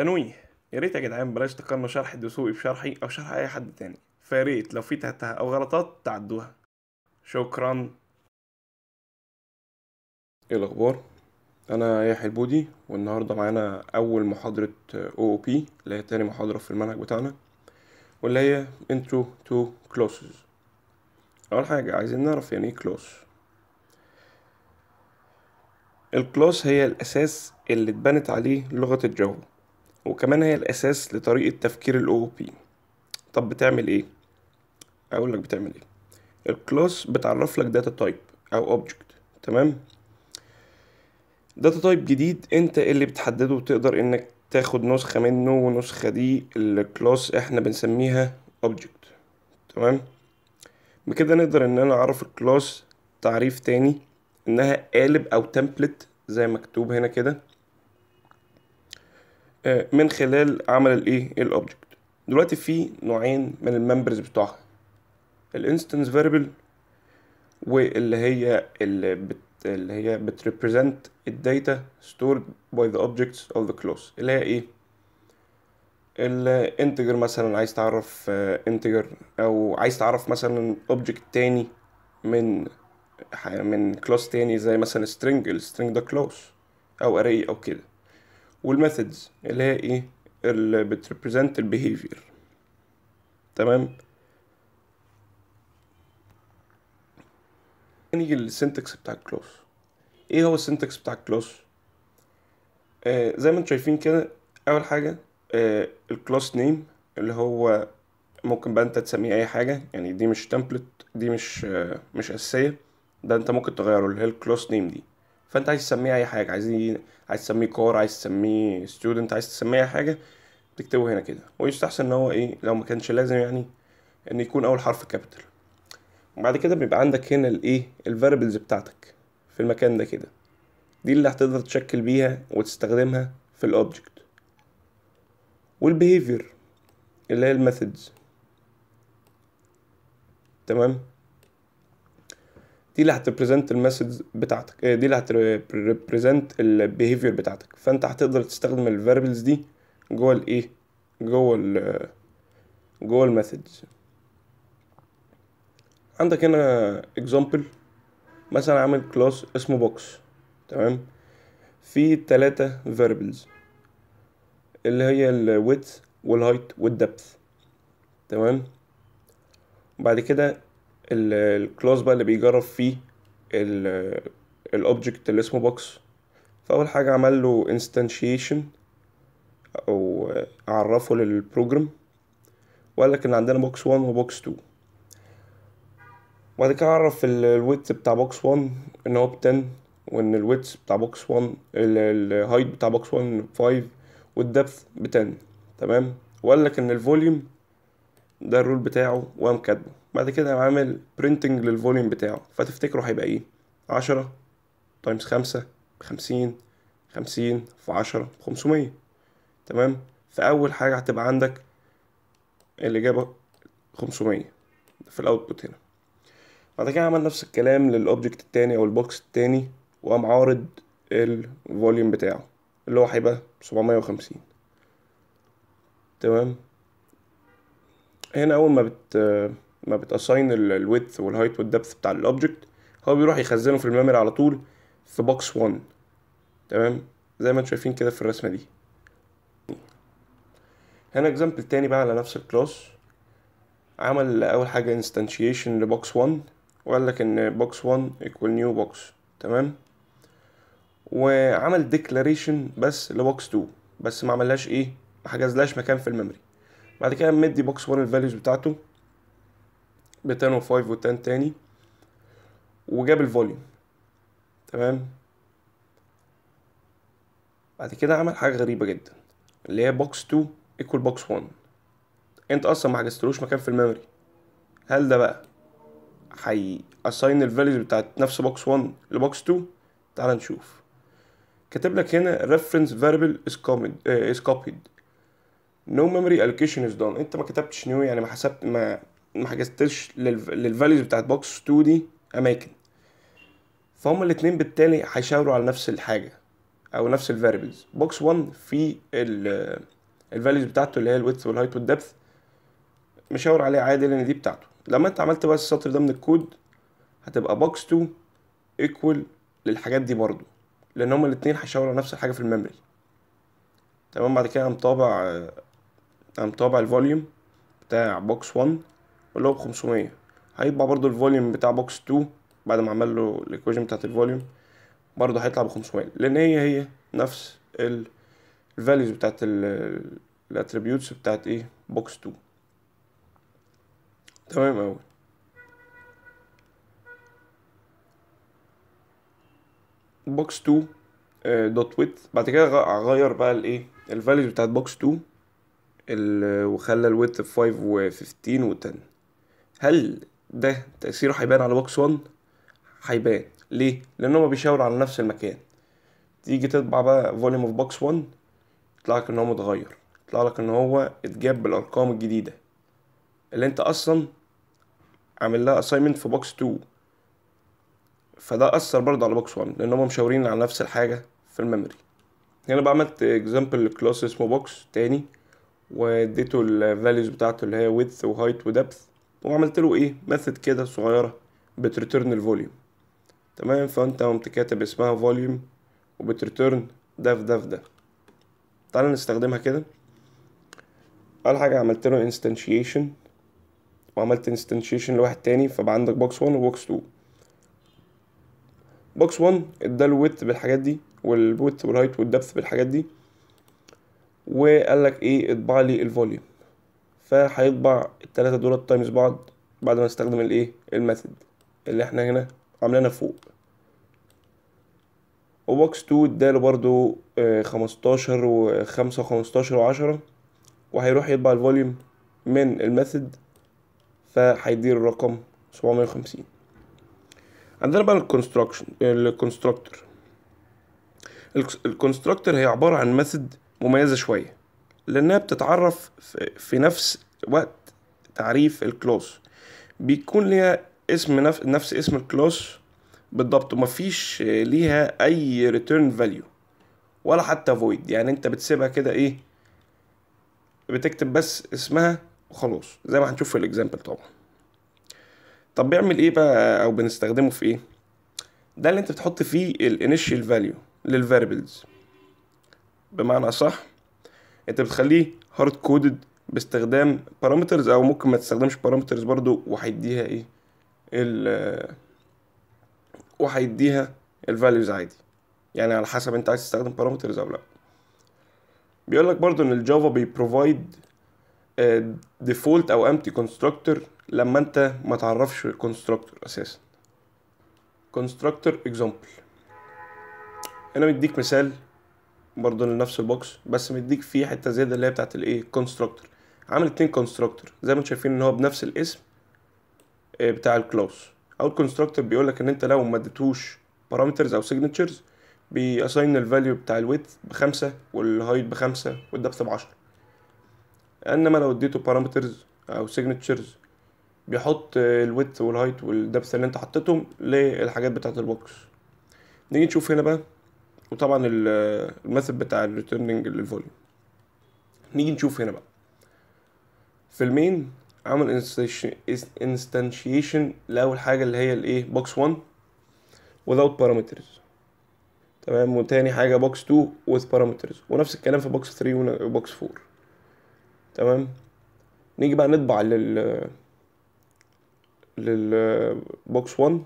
تنويه يا ريت يا جدعان بلاش تقارنوا شرح الدسوقي بشرحي او شرح اي حد تاني فياريت لو في تهتها او غلطات تعدوها شكرا ايه الاخبار انا يحيى البودي والنهارده معانا اول محاضره او او بي اللي هي تاني محاضره في المنهج بتاعنا واللي هي intro to closes اول حاجه عايزين نعرف يعني ايه close الكلاس هي الأساس اللي اتبنت عليه لغة الجافا وكمان هي الأساس لطريقة تفكير الـ OOP طب بتعمل إيه؟ أقول لك بتعمل إيه الكلاس بتعرف لك داتا تايب أو أوبجكت تمام داتا تايب جديد أنت اللي بتحدده وتقدر إنك تاخد نسخة منه والنسخة دي الكلاس إحنا بنسميها أوبجكت تمام بكده نقدر إن أنا أعرف الكلاس تعريف تاني إنها قالب أو تمبلت زي مكتوب هنا كده آه، من خلال عمل الايه الاوبجكت دلوقتي في نوعين من الممبرز بتوعها الانستنس فيربل واللي هي اللي, بت... اللي هي بتريبريزنت الداتا stored باي ذا objects اوف ذا كلوز اللي هي ايه الانتجر مثلا عايز تعرف انتجر آه، او عايز تعرف مثلا اوبجكت تاني من من كلوز تاني زي مثلا string السترينج ده كلاس او array او كده والميثودز اللي هي ايه اللي بتريبريزنت البيهيفير تمام نيجي إيه للسنتكس بتاع الكلوز ايه هو السنتكس بتاع الكلوز آه زي ما انتم شايفين كده اول حاجه آه الكلاس نيم اللي هو ممكن بقى انت تسميه اي حاجه يعني دي مش تمبلت دي مش آه مش اساسيه ده انت ممكن تغيره اللي هي الكلاس نيم دي فانت عايز تسميه اي حاجه عايز عايز تسميه كور عايز تسميه ستودنت عايز تسميه اي حاجه تكتبه هنا كده ويستحسن ان هو ايه لو ما كانش لازم يعني ان يكون اول حرف كابيتال وبعد كده بيبقى عندك هنا الايه الفاريبلز بتاعتك في المكان ده كده دي اللي هتقدر تشكل بيها وتستخدمها في الاوبجكت والبيهيفير اللي هي الميثودز تمام دي اللي هتبريزنت المسج بتاعتك آه، دي اللي هتبريزنت البيهيفير بتاعتك فانت هتقدر تستخدم الفيربلز دي جوه الايه جوه ال جوه المسج عندك هنا اكزامبل مثلا عامل كلاس اسمه بوكس تمام في تلاتة variables اللي هي ال width والهايت والدبث تمام بعد كده الكلاس بقى اللي بيجرب فيه الاوبجكت اللي اسمه بوكس فاول حاجه عمل له انستانشيشن او عرفه للبروجرام وقال لك ان عندنا بوكس 1 وبوكس 2 وبعد كده عرف الويت بتاع بوكس 1 ان هو 10 وان الويت بتاع بوكس 1 الهايت بتاع بوكس 1 5 والدبث ب 10 تمام وقال لك ان الفوليوم ده الرول بتاعه وقام كاتبه بعد كده عامل برينتنج للفوليوم بتاعه فتفتكروا هيبقى ايه عشرة تايمز خمسة خمسين خمسين في عشرة خمسمية تمام فأول حاجة هتبقى عندك الإجابة خمسمية في الأوتبوت هنا بعد كده عمل نفس الكلام للأوبجكت التاني أو البوكس التاني وقام عارض الفوليوم بتاعه اللي هو هيبقى سبعمية وخمسين تمام هنا أول ما بت ما بتاساين الويدث والهايت والدبث بتاع الاوبجكت هو بيروح يخزنه في الميموري على طول في بوكس 1 تمام زي ما انتم شايفين كده في الرسمه دي هنا اكزامبل تاني بقى على نفس الكلاس عمل اول حاجه انستانشيشن لبوكس 1 وقال لك ان بوكس 1 ايكوال نيو بوكس تمام وعمل ديكلاريشن بس لبوكس 2 بس ما عملهاش ايه ما حجزلهاش مكان في الميموري بعد كده مدي بوكس 1 الفاليوز بتاعته ب 10 و 5 و 10 تاني وجاب الفوليوم تمام بعد كده عمل حاجه غريبه جدا اللي هي بوكس 2 ايكوال بوكس 1 انت اصلا ما حجزتلوش مكان في الميموري هل ده بقى هي اساين الفاليوز بتاعت نفس بوكس 1 لبوكس 2 تعال نشوف كاتب لك هنا reference variable is copied, آه، is copied. no memory allocation is done انت ما كتبتش new يعني ما حسبت ما ما حجزتش للفاليوز بتاعت بوكس 2 دي اماكن فهم الاثنين بالتالي هيشاوروا على نفس الحاجه او نفس الفاريبلز بوكس 1 في الفاليوز بتاعته اللي هي الويدث والهايت والدبث مشاور عليه عادي لان دي بتاعته لما انت عملت بقى السطر ده من الكود هتبقى بوكس 2 ايكوال للحاجات دي برضو لان هما الاتنين هيشاوروا على نفس الحاجه في الميموري تمام بعد كده قام طابع قام طابع الفوليوم بتاع بوكس 1 ولو ب 500 هيطبع برضو الفوليوم بتاع بوكس 2 بعد ما عمل له الايكويشن بتاعت الفوليوم برضو هيطلع ب 500 لان هي هي نفس الفاليوز بتاعت الاتريبيوتس بتاعت ايه بوكس 2 تمام اوي بوكس 2 دوت ويت بعد كده غير بقى الايه الفاليوز بتاعت بوكس 2 وخلى الويت 5 و15 و10 هل ده تأثيره هيبان على بوكس 1 هيبان ليه لان هما بيشاوروا على نفس المكان تيجي تطبع بقى فوليوم اوف بوكس 1 يطلع لك ان هو متغير يطلع لك ان هو اتجاب بالارقام الجديده اللي انت اصلا عامل لها اساينمنت في بوكس 2 فده اثر برضه على بوكس 1 لان هم مشاورين على نفس الحاجه في الميموري هنا يعني بقى عملت اكزامبل كلاس اسمه بوكس تاني واديته الفاليوز بتاعته اللي هي ويدث وهايت ودبث وعملت له ايه ميثود كده صغيره بتريتيرن الفوليوم تمام فانت قمت كاتب اسمها فوليوم وبتريتيرن ده في ده في ده تعالى نستخدمها كده اول حاجه عملت له انستنشيشن وعملت انستنشيشن لواحد تاني فبقى عندك بوكس 1 وبوكس 2 بوكس 1 اداله له width بالحاجات دي والبوت والهايت والدبث بالحاجات دي وقال لك ايه اطبع لي الفوليوم فهيطبع التلاتة دولت تايمز بعض بعد ما نستخدم الايه الميثود اللي احنا هنا عاملينها فوق وبوكس 2 اداله برضو آه، خمستاشر وخمسة وخمستاشر وعشرة وهيروح يطبع الفوليوم من الميثود فهيدير الرقم سبعمية وخمسين عندنا بقى الكونستراكشن الكونستراكتور الكونستراكتور هي عبارة عن ميثود مميزة شوية لأنها بتتعرف في نفس وقت تعريف الكلوز بيكون ليها اسم نفس, اسم الكلوز بالضبط ومفيش ليها أي return value ولا حتى void يعني أنت بتسيبها كده إيه بتكتب بس اسمها وخلاص زي ما هنشوف في الإكزامبل طبعا طب بيعمل إيه بقى أو بنستخدمه في إيه ده اللي أنت بتحط فيه الانيشال فاليو للفاريبلز بمعنى صح انت بتخليه هارد كودد باستخدام بارامترز او ممكن ما تستخدمش بارامترز برضو وهيديها ايه ال وهيديها الفاليوز عادي يعني على حسب انت عايز تستخدم بارامترز او لا بيقول لك برضو ان الجافا بيبروفايد ديفولت او امتي كونستراكتور لما انت ما تعرفش الكونستراكتور اساسا كونستراكتور اكزامبل انا مديك مثال برضه لنفس البوكس بس مديك فيه حته زياده اللي هي بتاعت الايه كونستراكتور عامل اتنين كونستراكتور زي ما انتم شايفين ان هو بنفس الاسم آه، بتاع الكلاس او الكونستراكتور بيقول لك ان انت لو ما اديتهوش بارامترز او سيجنتشرز بيأساين الفاليو بتاع الويت بخمسة والهايت بخمسة والدبث بعشرة انما لو اديته بارامترز او سيجنتشرز بيحط الويت والهايت والدبث اللي انت حطيتهم للحاجات بتاعت البوكس نيجي نشوف هنا بقى وطبعا المثل بتاع الريتيرنينج للفوليوم نيجي نشوف هنا بقى في المين عمل انستانشيشن لاول حاجه اللي هي الايه بوكس 1 without parameters تمام وتاني حاجه بوكس 2 with parameters ونفس الكلام في بوكس 3 وبوكس 4 تمام نيجي بقى نطبع لل للبوكس 1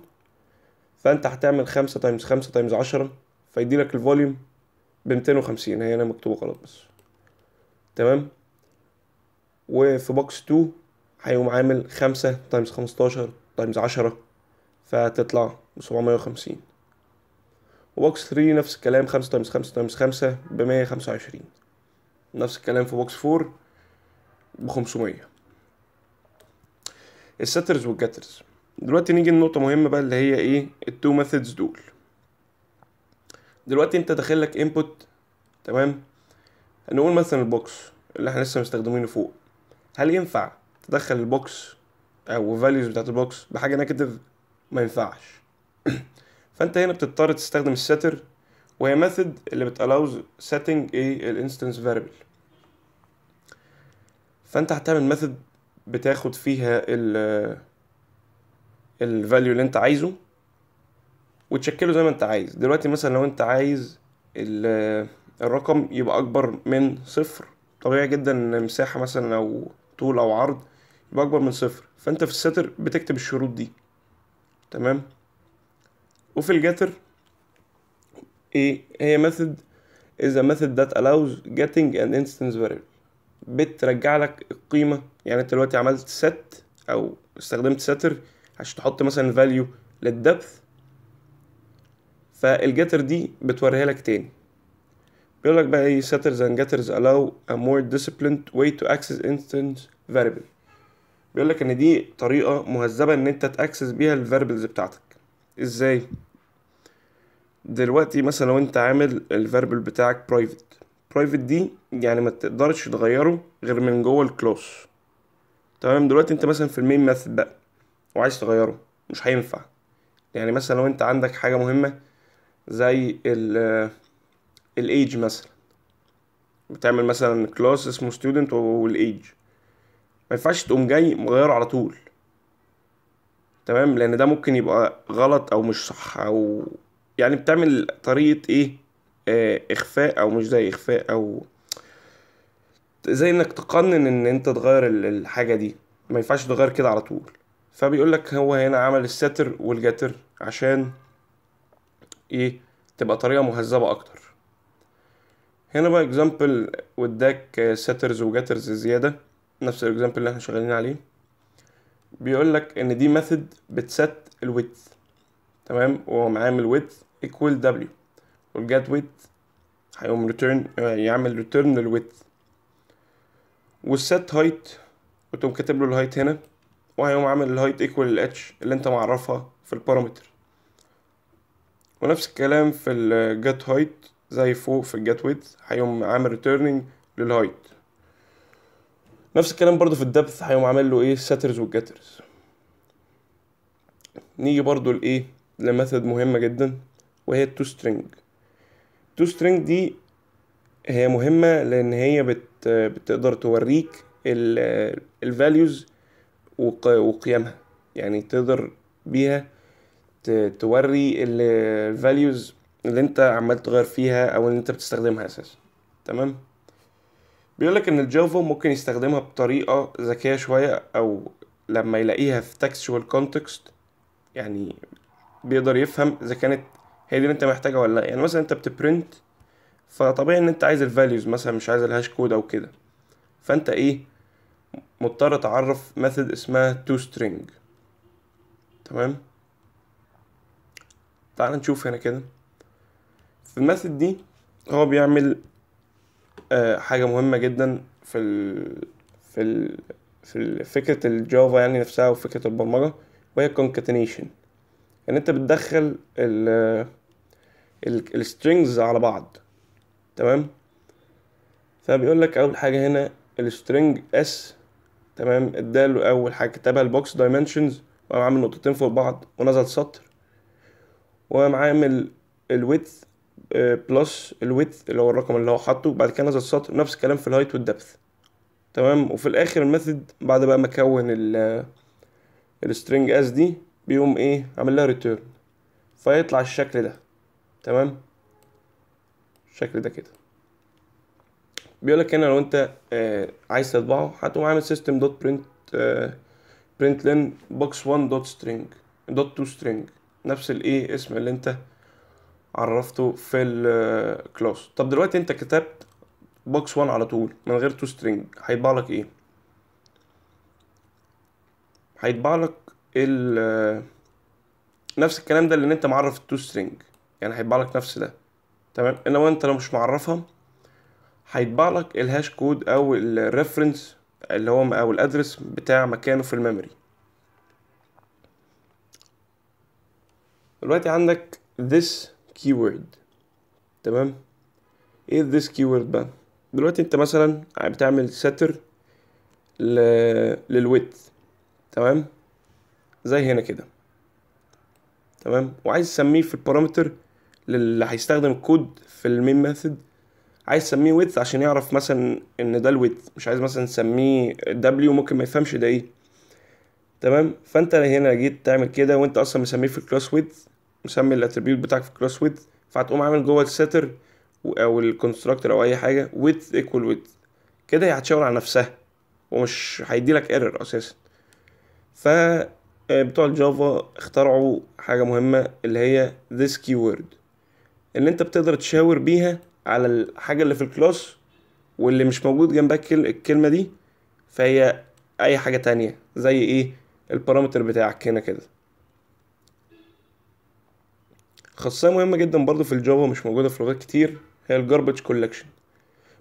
فانت هتعمل 5 تايمز 5 تايمز 10 فيدي لك الفوليوم ب 250 هي هنا مكتوبه غلط بس تمام وفي بوكس 2 هيقوم عامل 5 تايمز 15 تايمز 10 فتطلع ب 750 وبوكس 3 نفس الكلام 5 تايمز 5 تايمز 5 ب 125 نفس الكلام في بوكس 4 ب 500 الساترز والجاترز دلوقتي نيجي لنقطة مهمة بقى اللي هي ايه التو ميثودز دول دلوقتي انت داخل لك انبوت تمام نقول مثلا البوكس اللي احنا لسه مستخدمينه فوق هل ينفع تدخل البوكس او فاليوز بتاعت البوكس بحاجه نيجاتيف ما ينفعش فانت هنا بتضطر تستخدم الستر وهي ميثود اللي بتالاوز سيتنج ايه الانستنس فاريبل فانت هتعمل ميثود بتاخد فيها ال الفاليو اللي انت عايزه وتشكله زي ما انت عايز دلوقتي مثلا لو انت عايز الرقم يبقى اكبر من صفر طبيعي جدا ان المساحه مثلا او طول او عرض يبقى اكبر من صفر فانت في الساتر بتكتب الشروط دي تمام وفي الجتر ايه هي ميثود is a method that allows getting an instance variable بترجع لك القيمة يعني انت دلوقتي عملت set او استخدمت ساتر عشان تحط مثلا value للدبث فالجتر دي بتوريها لك تاني بيقول لك بقى ايه setters and getters allow a more disciplined way to access instance variable بيقول لك ان دي طريقه مهذبه ان انت تاكسس بيها الفاربلز بتاعتك ازاي دلوقتي مثلا لو انت عامل الفاربل بتاعك برايفت برايفت دي يعني ما تقدرش تغيره غير من جوه الكلاس تمام دلوقتي انت مثلا في المين ميثود بقى وعايز تغيره مش هينفع يعني مثلا لو انت عندك حاجه مهمه زي ال age مثلا بتعمل مثلا كلاس اسمه student والايج ما ينفعش تقوم جاي مغيره على طول تمام لان ده ممكن يبقى غلط او مش صح او يعني بتعمل طريقه ايه آه اخفاء او مش زي اخفاء او زي انك تقنن ان انت تغير الحاجه دي ما ينفعش تغير كده على طول فبيقولك هو هنا عمل الستر والجتر عشان ايه تبقى طريقه مهذبه اكتر هنا بقى اكزامبل واداك ساترز وجاترز زياده نفس الاكزامبل اللي احنا شغالين عليه بيقول لك ان دي ميثود بتست الويدث تمام وهو عامل ويدث ايكوال دبليو والجت ويدث هيقوم ريتيرن يعمل ريتيرن للويدث والست هايت وتقوم كاتب له الهايت هنا وهيقوم عامل الهايت ايكوال الاتش اللي انت معرفها في البارامتر ونفس الكلام في الجت هايت زي فوق في الجت ويدث هيقوم عامل ريتيرنينج للهايت نفس الكلام برضو في الدبث هيقوم عامل له ايه الساترز والجاترز نيجي برضو لايه لميثود مهمه جدا وهي التو سترينج التو سترينج دي هي مهمه لان هي بت بتقدر توريك الفاليوز وقيمها يعني تقدر بيها توري الفاليوز اللي انت عمال تغير فيها او اللي انت بتستخدمها اساسا تمام بيقولك ان الجافا ممكن يستخدمها بطريقه ذكيه شويه او لما يلاقيها في تكستشوال كونتكست يعني بيقدر يفهم اذا كانت هي دي اللي انت محتاجها ولا لا يعني مثلا انت بتبرنت فطبيعي ان انت عايز الفاليوز مثلا مش عايز الهاش كود او كده فانت ايه مضطر تعرف ميثود اسمها تو سترينج تمام تعال نشوف هنا كده في الميثود دي هو بيعمل آه حاجة مهمة جدا في ال في ال في فكرة الجافا يعني نفسها وفكرة البرمجة وهي concatenation ان يعني انت بتدخل ال ال السترينجز على بعض تمام فبيقول لك اول حاجة هنا السترينج s تمام اداله اول حاجة كتبها البوكس dimensions وقام عامل نقطتين فوق بعض ونزل سطر وقام عامل الويدث بلس الويدث اللي هو الرقم اللي هو حاطه بعد كده نزل السطر نفس الكلام في الهايت والدبث تمام وفي الاخر الميثود بعد بقى ما اكون ال آه، السترينج اس دي بيقوم ايه عامل لها ريتيرن فيطلع الشكل ده تمام الشكل ده كده بيقول لك هنا لو انت آه عايز تطبعه هتقوم عامل system دوت آه print len box 1 دوت دوت 2 نفس الايه اسم اللي انت عرفته في الكلاس طب دلوقتي انت كتبت بوكس 1 على طول من غير تو سترينج هيطبع لك ايه هيطبع لك ال نفس الكلام ده اللي انت معرف التو سترينج يعني هيطبع لك نفس ده تمام انما انت لو مش معرفها هيطبع لك الهاش كود او الريفرنس اللي هو او الادرس بتاع مكانه في الميموري دلوقتي عندك this keyword تمام ايه this keyword بقى دلوقتي انت مثلا بتعمل ساتر ل... للويت تمام زي هنا كده تمام وعايز تسميه في البارامتر اللي هيستخدم الكود في المين ميثود عايز تسميه ويت عشان يعرف مثلا ان ده الويت مش عايز مثلا تسميه دبليو ممكن ما يفهمش ده ايه تمام فانت هنا جيت تعمل كده وانت اصلا مسميه في الكلاس ويت مسمي الاتريبيوت بتاعك في كلاس ويد فهتقوم عامل جوه الستر او الكونستراكتور او اي حاجه ويد ايكوال ويد كده هي هتشاور على نفسها ومش هيدي لك ايرور اساسا ف آه، بتوع الجافا اخترعوا حاجة مهمة اللي هي this keyword اللي انت بتقدر تشاور بيها على الحاجة اللي في الكلاس واللي مش موجود جنبها الكلمة دي فهي اي حاجة تانية زي ايه البارامتر بتاعك هنا كده خاصية مهمة جدا برضو في الجافا مش موجودة في لغات كتير هي Garbage Collection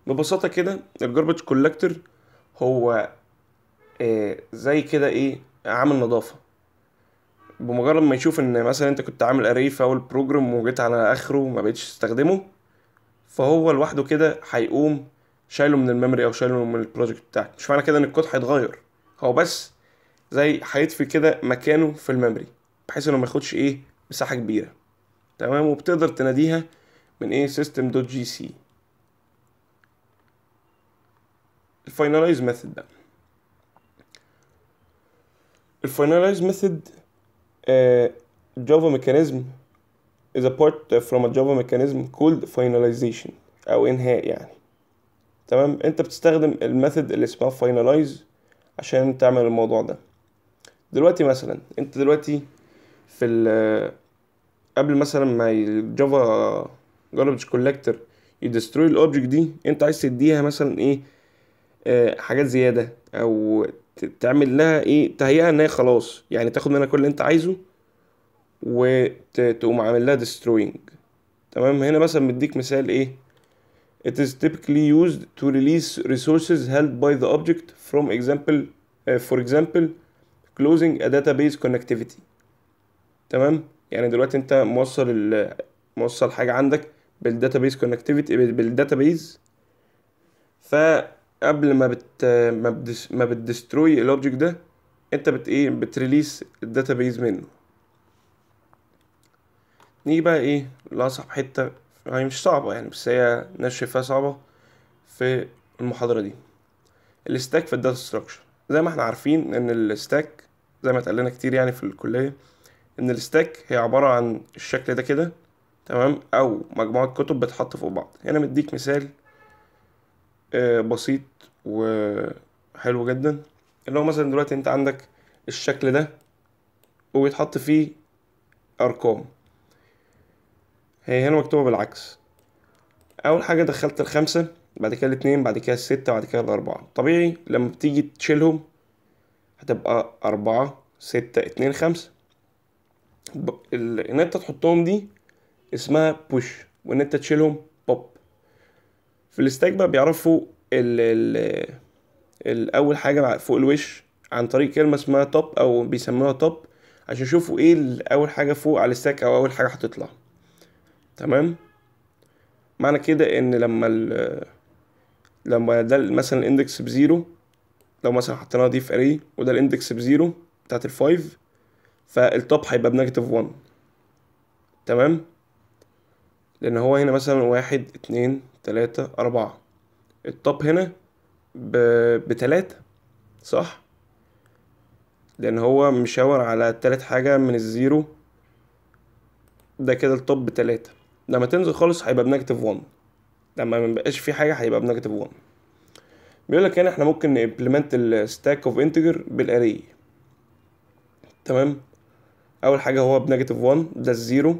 ببساطة كده Garbage Collector هو إيه زي كده ايه عامل نظافة بمجرد ما يشوف ان مثلا انت كنت عامل اري اول بروجرام وجيت على اخره وما بقتش تستخدمه فهو لوحده كده هيقوم شايله من الميموري او شايله من البروجكت بتاعك مش معنى كده ان الكود هيتغير هو بس زي هيطفي كده مكانه في الميموري بحيث انه ما ياخدش ايه مساحه كبيره تمام وبتقدر تناديها من ايه سيستم دوت جي سي الفاينلايز ميثود بقى الفاينلايز ميثود جافا ميكانيزم is a part from a java mechanism called finalization او انهاء يعني تمام انت بتستخدم الميثود اللي اسمها finalize عشان تعمل الموضوع ده دلوقتي مثلا انت دلوقتي في قبل مثلا ما الجافا جاربج كولكتر يدستروي الاوبجكت دي انت عايز تديها مثلا ايه آه حاجات زياده او تعمل لها ايه تهيئها ان هي خلاص يعني تاخد منها كل اللي انت عايزه وتقوم عامل لها destroying تمام هنا مثلا مديك مثال ايه it is typically used to release resources held by the object from example uh, for example closing a database connectivity تمام يعني دلوقتي انت موصل ال... موصل حاجه عندك بالداتابيز كونكتيفيتي بالداتابيز فقبل ما بت ما, بدس... ما بتدستروي اللوجيك ده انت بت ايه بتريليس الداتابيز منه نيجي بقى ايه لاصعب حته هي يعني مش صعبه يعني بس هي نشف فيها صعبه في المحاضره دي الستاك في الداتا ستراكشر زي ما احنا عارفين ان الستاك زي ما اتقال كتير يعني في الكليه ان الستاك هي عباره عن الشكل ده كده تمام او مجموعه كتب بتحط فوق بعض هنا مديك مثال آه، بسيط وحلو جدا اللي هو مثلا دلوقتي انت عندك الشكل ده وبيتحط فيه ارقام هي هنا مكتوبه بالعكس اول حاجه دخلت الخمسه بعد كده الاتنين بعد كده الستة بعد كده الأربعة طبيعي لما بتيجي تشيلهم هتبقى أربعة ستة اتنين خمسة ان انت تحطهم دي اسمها بوش وان انت تشيلهم بوب في الاستاك بقى بيعرفوا ال ال الاول حاجه فوق الوش عن طريق كلمه اسمها توب او بيسموها توب عشان يشوفوا ايه اول حاجه فوق على الستاك او اول حاجه هتطلع تمام معنى كده ان لما ال لما ده مثلا الاندكس بزيرو لو مثلا حطيناها دي في اري وده الاندكس بزيرو بتاعت الفايف فالتوب هيبقى بنيجاتيف 1 تمام لان هو هنا مثلا واحد اتنين تلاتة اربعة التوب هنا ب... بتلاتة صح لان هو مشاور على تلات حاجة من الزيرو ده كده التوب بتلاتة لما تنزل خالص هيبقى بنيجاتيف 1 لما مبقاش في حاجة هيبقى بنيجاتيف 1 بيقول لك هنا احنا ممكن نimplement الستاك اوف انتجر بالاري تمام اول حاجه هو بنيجاتيف 1 ده الزيرو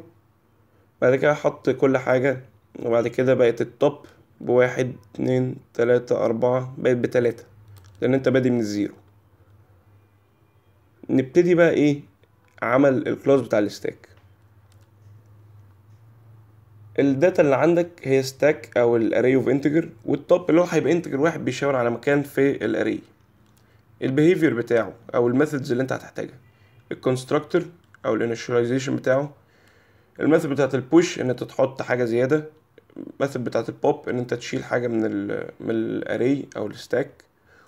بعد كده حط كل حاجه وبعد كده بقت التوب بواحد اتنين تلاتة أربعة بقت بتلاتة لأن أنت بادئ من الزيرو نبتدي بقى إيه عمل الكلاس بتاع الستاك الداتا اللي عندك هي ستاك أو الأري أوف انتجر والتوب اللي هو هيبقى انتجر واحد بيشاور على مكان في الأري البيهيفير بتاعه أو الميثودز اللي أنت هتحتاجها الكونستراكتور او الانيشاليزيشن بتاعه الميثود بتاعت البوش ان انت تحط حاجه زياده الميثود بتاعت البوب ان انت تشيل حاجه من الـ من الاري او الستاك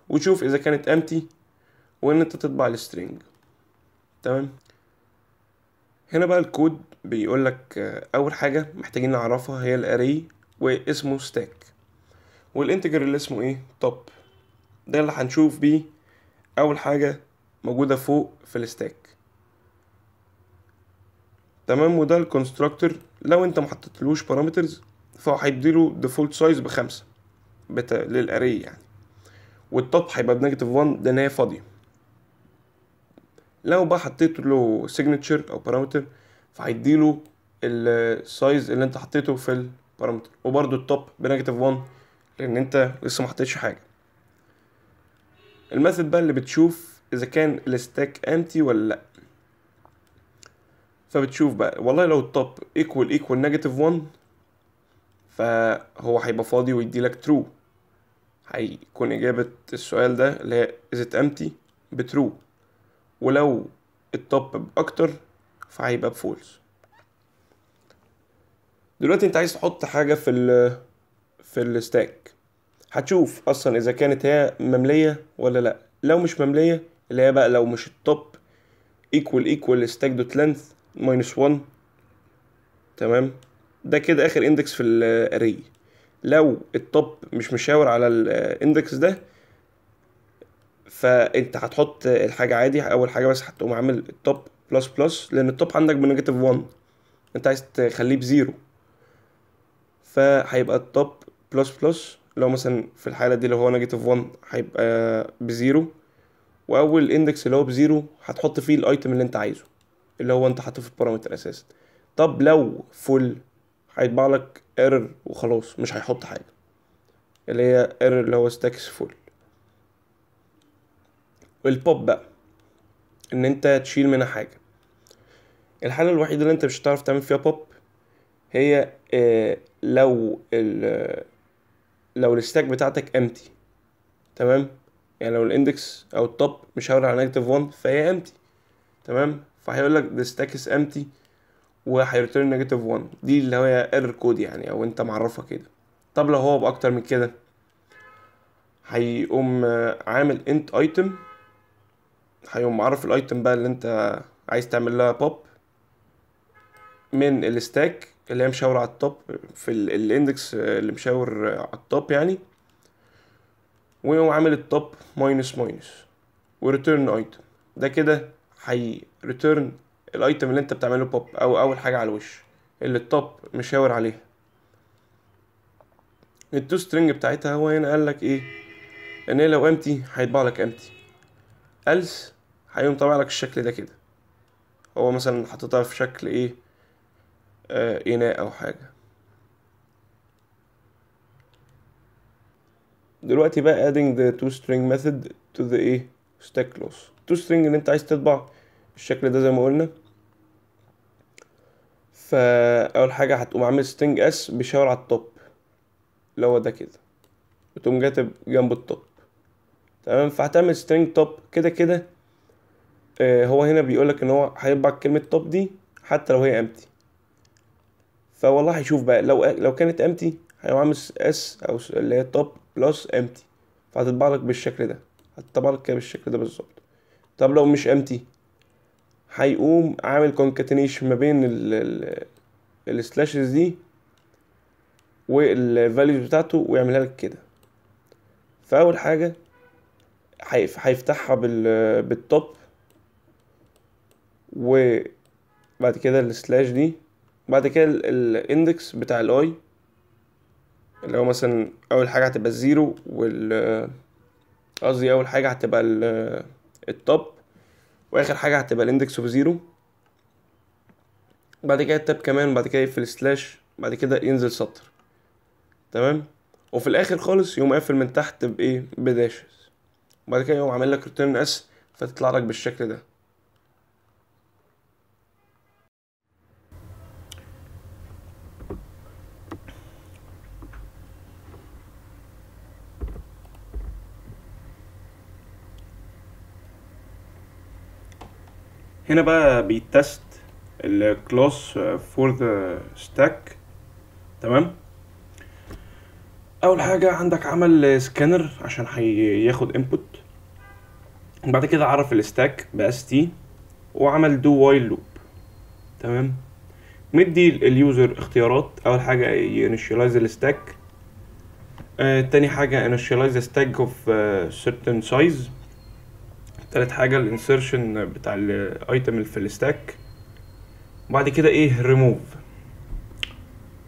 وتشوف اذا كانت امتي وان انت تطبع السترينج تمام هنا بقى الكود بيقول لك آه، اول حاجه محتاجين نعرفها هي الاري واسمه ستاك والانتجر اللي اسمه ايه توب ده اللي هنشوف بيه اول حاجه موجوده فوق في الستاك تمام وده الكونستراكتور لو انت ما حطيتلوش بارامترز فهو هيديله ديفولت سايز بخمسة بتا... للاري يعني والتوب هيبقى بنيجاتيف 1 لان هي فاضيه لو بقى حطيت له سيجنتشر او بارامتر فهيديله السايز اللي انت حطيته في البارامتر وبرده التوب بنيجاتيف 1 لان انت لسه ما حطيتش حاجه الميثود بقى اللي بتشوف اذا كان الستاك امتي ولا لا فبتشوف بقى والله لو التوب ايكوال ايكوال نيجاتيف 1 فهو هيبقى فاضي ويديلك ترو هيكون إجابة السؤال ده اللي هي is it empty بترو ولو التوب بأكتر فهيبقى بفولس دلوقتي انت عايز تحط حاجة في ال في الستاك هتشوف اصلا اذا كانت هي مملية ولا لا لو مش مملية اللي هي بقى لو مش التوب ايكوال ايكوال ستاك دوت لينث ماينس 1 تمام ده كده اخر اندكس في الاري لو التوب مش مشاور على الاندكس ده فانت هتحط الحاجه عادي اول حاجه بس هتقوم عامل التوب بلس بلس لان التوب عندك بنيجاتيف 1 انت عايز تخليه بزيرو فهيبقى التوب بلس بلس لو مثلا في الحاله دي لو هو نيجاتيف 1 هيبقى بزيرو واول اندكس اللي هو بزيرو هتحط فيه الايتم اللي انت عايزه اللي هو انت حاطه في البارامتر اساسا طب لو فل هيطبع لك ايرور وخلاص مش هيحط حاجه اللي هي ايرور اللي هو ستاكس فل البوب بقى ان انت تشيل منها حاجه الحاله الوحيده اللي انت مش هتعرف تعمل فيها بوب هي آه لو ال لو الستاك بتاعتك امتي تمام يعني لو الاندكس او التوب مش مشاور على نيجاتيف 1 فهي امتي تمام فهيقول لك the stack is empty وهيرتيرن نيجاتيف 1 دي اللي هي ايرور كود يعني او انت معرفها كده طب لو هو باكتر من كده هيقوم عامل انت ايتم هيقوم معرف الايتم بقى اللي انت عايز تعمل لها بوب من الستاك اللي هي مشاور على التوب في الاندكس اللي مشاور على التوب يعني ويقوم عامل التوب ماينس ماينس وريتيرن ايتم ده كده هي ريتيرن الايتم اللي انت بتعمله بوب او اول حاجه على الوش اللي التوب مشاور عليها التو سترنج بتاعتها هو هنا قال لك ايه ان هي لو امتي هيطبع لك امتي الس هيقوم طابع لك الشكل ده كده هو مثلا حاططها في شكل ايه آه اناء او حاجه دلوقتي بقى adding the string method to the ايه stack class string اللي انت عايز تطبع بالشكل ده زي ما قلنا أول حاجه هتقوم عامل ستنج اس بيشاور على التوب اللي هو ده كده وتقوم كاتب جنب التوب تمام فهتعمل سترينج توب كده كده آه هو هنا بيقولك ان هو هيطبع كلمه توب دي حتى لو هي امتي فوالله هيشوف بقى لو لو كانت امتي هيقوم عامل اس او اللي هي توب بلس امتي فهتطبع لك بالشكل ده هتطبع لك كده بالشكل ده بالظبط طب لو مش امتي هيقوم عامل كونكاتينيشن ما بين ال السلاشز دي والفاليوز بتاعته ويعملها لك كده فاول حاجه هيفتحها بال بالتوب وبعد كده السلاش دي بعد كده الاندكس بتاع الاي اللي هو مثلا اول حاجه هتبقى الزيرو وال قصدي اول حاجه هتبقى التوب واخر حاجه هتبقى الاندكس اوف زيرو بعد كده التاب كمان بعد كده يقفل سلاش بعد كده ينزل سطر تمام وفي الاخر خالص يقوم قافل من تحت بايه بداشز وبعد كده يقوم عامل لك ريتيرن اس فتطلع لك بالشكل ده هنا بقى بيتست الكلاس فور ذا ستاك تمام اول حاجه عندك عمل سكانر عشان هياخد انبوت بعد كده عرف الستاك باس تي وعمل دو وايل لوب تمام مدي اليوزر اختيارات اول حاجه ينشيلايز الستاك آه تاني حاجه initialize stack of سيرتن uh, certain size تالت حاجة الانسيرشن بتاع الايتم اللي في الستاك وبعد كده ايه ريموف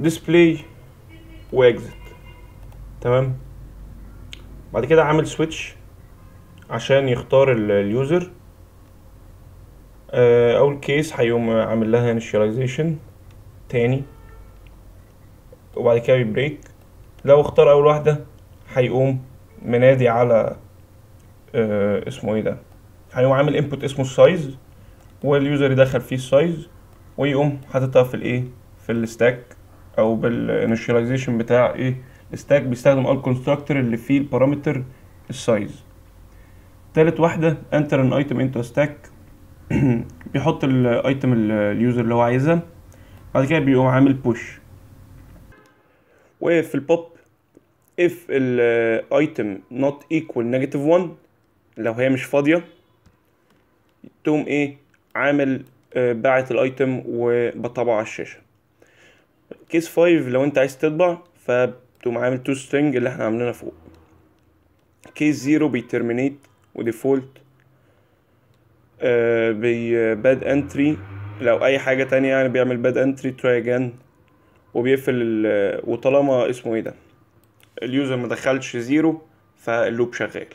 ديسبلاي واكزت تمام بعد كده عامل سويتش عشان يختار اليوزر آه، اول كيس هيقوم عامل لها انيشاليزيشن تاني وبعد كده بيبريك لو اختار اول واحده هيقوم منادي على آه، اسمه ايه ده يعني هو عامل انبوت اسمه السايز واليوزر يدخل فيه السايز ويقوم حاططها في الايه في الستاك او بالانيشاليزيشن بتاع ايه الستاك بيستخدم ال كونستراكتور اللي فيه البارامتر السايز تالت واحدة انتر ان ايتم انتو ستاك بيحط الايتم اليوزر اللي هو عايزها بعد كده بيقوم عامل بوش وفي البوب if الايتم not equal negative 1 لو هي مش فاضية تقوم ايه عامل آه، باعت الايتم وبطبعه على الشاشه كيس 5 لو انت عايز تطبع فبتقوم عامل تو سترينج اللي احنا عاملينها فوق كيس 0 بيترمينيت وديفولت آه بي باد انتري لو اي حاجه تانية يعني بيعمل باد انتري تراي اجان وبيقفل وطالما اسمه ايه ده اليوزر ما دخلش زيرو فاللوب شغال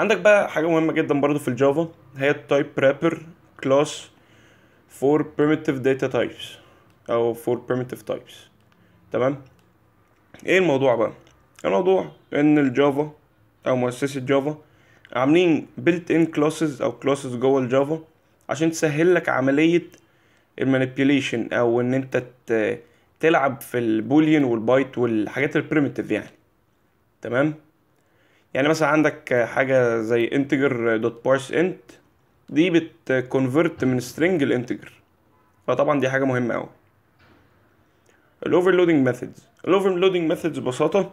عندك بقى حاجه مهمه جدا برضو في الجافا هي التايب رابر كلاس for primitive data types او for primitive types تمام ايه الموضوع بقى الموضوع ان الجافا او مؤسسه جافا عاملين built in classes او classes جوه الجافا عشان تسهل لك عمليه المانيبيوليشن او ان انت تلعب في البوليان والبايت والحاجات البريمتيف يعني تمام يعني مثلا عندك حاجه زي integer دوت parse int دي بتكونفرت من string لانتجر فطبعا دي حاجه مهمه قوي الاوفرلودنج ميثودز الاوفرلودنج ميثودز ببساطه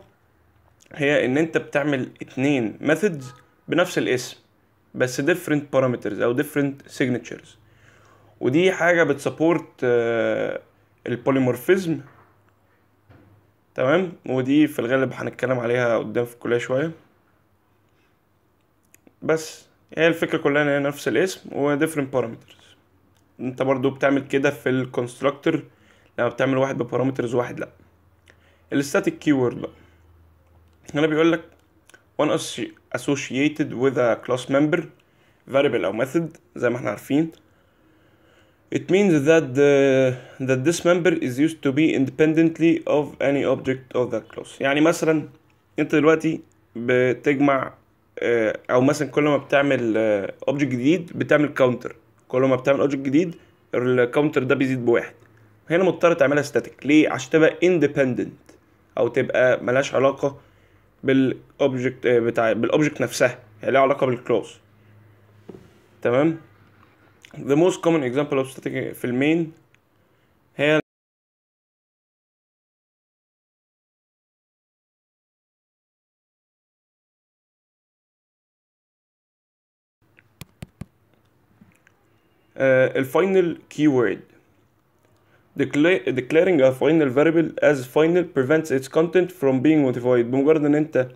هي ان انت بتعمل اتنين ميثودز بنفس الاسم بس different parameters او different signatures ودي حاجه بتسبورت آه، البوليمورفيزم تمام ودي في الغالب هنتكلم عليها قدام في الكليه شويه بس هي الفكره كلها ان هي نفس الاسم وديفرنت بارامترز انت برضو بتعمل كده في الكونستراكتور لما بتعمل واحد ببارامترز واحد لا الستاتيك كيورد بقى هنا بيقول لك one associated with a class member variable او method زي ما احنا عارفين It means that the, that this member is used to be independently of any object of that class. يعني مثلا انت دلوقتي بتجمع آه، او مثلا كل ما بتعمل اوبجكت آه، جديد بتعمل كاونتر كل ما بتعمل اوبجكت جديد الكاونتر ده بيزيد بواحد هنا مضطر تعملها ستاتيك ليه عشان تبقى اندبندنت او تبقى ملهاش علاقه بالاوبجكت آه، بتاع بالاوبجكت نفسها هي يعني ليها علاقه بالكلوز تمام the most common example of static في المين هي آه، الفاينل keyword declaring a final variable as final prevents its content from being modified بمجرد ان انت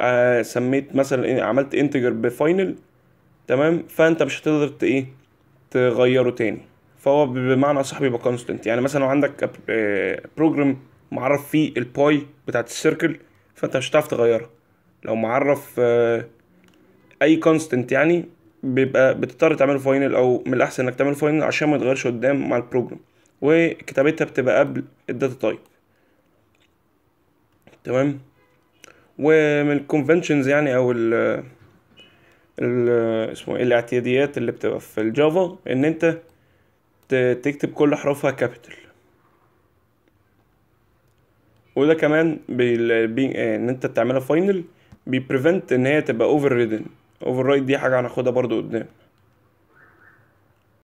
آه سميت مثلا عملت انتجر بفاينل تمام فانت مش هتقدر ايه تغيره تاني فهو بمعنى صح بيبقى كونستنت يعني مثلا لو عندك بروجرام آه، معرف فيه الباي بتاعت السيركل فانت مش هتعرف تغيرها لو معرف آه اي كونستنت يعني بيبقى بتضطر تعمله فاينل او من الاحسن انك تعمله فاينل عشان ما يتغيرش قدام مع البروجرام وكتابتها بتبقى قبل الداتا تايب تمام ومن الكونفنشنز يعني او ال ال اسمه ايه الاعتياديات اللي بتبقى في الجافا ان انت تكتب كل حروفها كابيتال وده كمان بي ان انت تعملها فاينل بيبريفنت ان هي تبقى اوفر ريدن اوفر رايد دي حاجه هناخدها برضو قدام